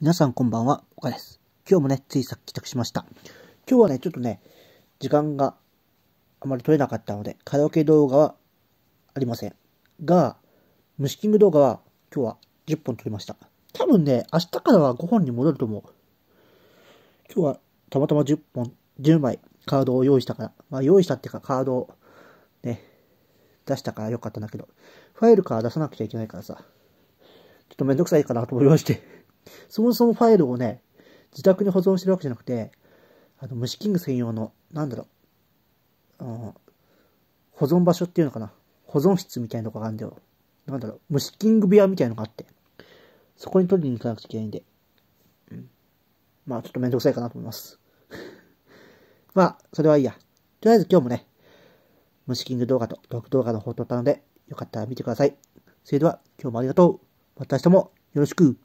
皆さんこんばんは、岡です。今日もね、ついさっき帰宅しました。今日はね、ちょっとね、時間があまり取れなかったので、カラオケ動画はありません。が、虫キング動画は今日は10本撮りました。多分ね、明日からは5本に戻ると思う。今日はたまたま10本、10枚カードを用意したから、まあ用意したっていうかカードをね、出したからよかったんだけど、ファイルから出さなくちゃいけないからさ、ちょっとめんどくさいかなと思いまして。そもそもファイルをね、自宅に保存してるわけじゃなくて、あの、虫キング専用の、なんだろう、うん、保存場所っていうのかな。保存室みたいなのがあるんだよ。なんだろう、虫キング部屋みたいなのがあって、そこに取りに行かなくちゃいけないんで。うん。まあ、ちょっとめんどくさいかなと思います。まあ、それはいいや。とりあえず今日もね、虫キング動画とトーク動画の方を撮ったので、よかったら見てください。それでは、今日もありがとう。また明日もよろしく。